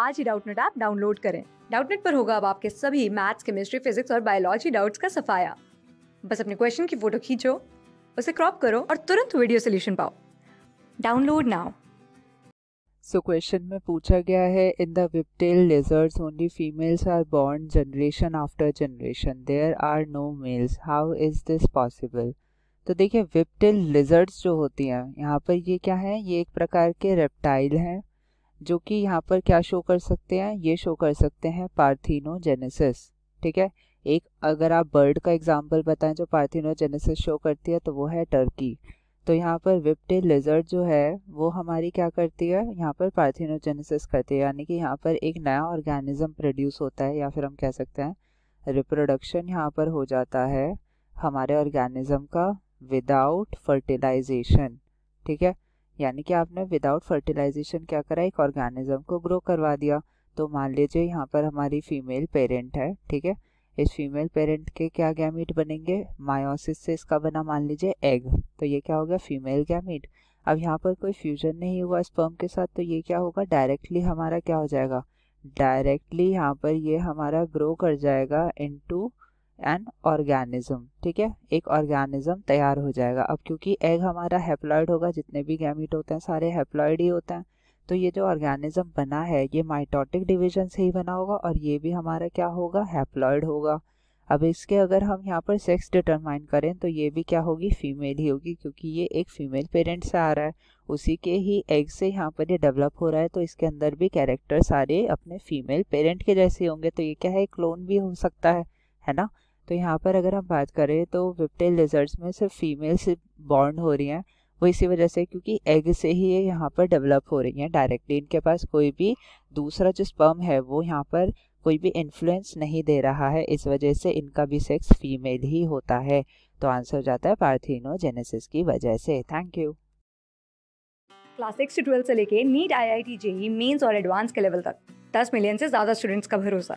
आज ही Doubtnut app download करें डाउटनेट पर होगा अब आपके सभी मैथ्स केमिस्ट्री फिजिक्स और बायोलॉजी डाउट्स का सफाया बस अपने क्वेश्चन की फोटो खींचो उसे क्रॉप करो और तुरंत वीडियो सोल्यूशन पाओ डाउनलोड नाउ सो क्वेश्चन में पूछा गया है in the whiptail lizards only females are born generation after generation there are no males how is this possible तो देखिए विपटेल लिजर्ड्स जो होती हैं यहाँ पर ये क्या है ये एक प्रकार के रेप्टाइल हैं जो कि यहाँ पर क्या शो कर सकते हैं ये शो कर सकते हैं पार्थिनोजेनेसिस ठीक है एक अगर आप बर्ड का एग्जाम्पल बताएं जो पार्थिनोजेनेसिस शो करती है तो वो है टर्की तो यहाँ पर विप्टे लेजर्ड जो है वो हमारी क्या करती है यहाँ पर पार्थिनोजेनेसिस करती है यानी कि यहाँ पर एक नया ऑर्गेनिज्म प्रोड्यूस होता है या फिर हम कह सकते हैं रिप्रोडक्शन यहाँ पर हो जाता है हमारे ऑर्गेनिज्म का विदाउट फर्टिलाइजेशन ठीक है यानी कि आपने विदाउट फर्टिलाइजेशन क्या करा एक ऑर्गेनिज्म को ग्रो करवा दिया तो मान लीजिए यहाँ पर हमारी फीमेल पेरेंट है ठीक है इस फीमेल पेरेंट के क्या गैमिट बनेंगे मायोसिस से इसका बना मान लीजिए एग तो ये क्या हो गया फीमेल गैमिट अब यहाँ पर कोई फ्यूजन नहीं हुआ स्पर्म के साथ तो ये क्या होगा डायरेक्टली हमारा क्या हो जाएगा डायरेक्टली यहाँ पर ये हमारा ग्रो कर जाएगा इनटू एन ऑर्गेनिज्म ठीक है एक ऑर्गेनिज्म तैयार हो जाएगा अब क्योंकि एग हमारा हैप्लॉयड होगा जितने भी गैमिट होते हैं सारे हैप्लॉयड ही होते हैं तो ये जो ऑर्गेनिज्म बना है ये माइटोटिक डिवीजन से ही बना होगा और ये भी हमारा क्या होगा हैप्लॉयड होगा अब इसके अगर हम यहाँ पर सेक्स डिटरमाइन करें तो ये भी क्या होगी फीमेल ही होगी क्योंकि ये एक फीमेल पेरेंट से आ रहा है उसी के ही एग से यहाँ पर ये डेवलप हो रहा है तो इसके अंदर भी कैरेक्टर सारे अपने फीमेल पेरेंट के जैसे होंगे तो ये क्या है क्लोन भी हो सकता है है ना तो यहाँ पर अगर हम बात करें तो विपटेल लिजर्ड्स में सिर्फ फीमेल्स बॉर्न हो रही हैं वो इसी वजह से क्योंकि एग से ही ये यहाँ पर डेवलप हो रही हैं डायरेक्टली इनके पास कोई भी दूसरा जो स्पर्म है वो यहाँ पर कोई भी इन्फ्लुएंस नहीं दे रहा है इस वजह से इनका भी सेक्स फीमेल ही होता है तो आंसर हो जाता है पार्थिनोजेनेसिस की वजह से थैंक यू क्लास सिक्स से ट्वेल्थ से लेके NEET I I T JEE mains और एडवांस के लेवल तक दस मिलियन से ज़्यादा स्टूडेंट्स का भरोसा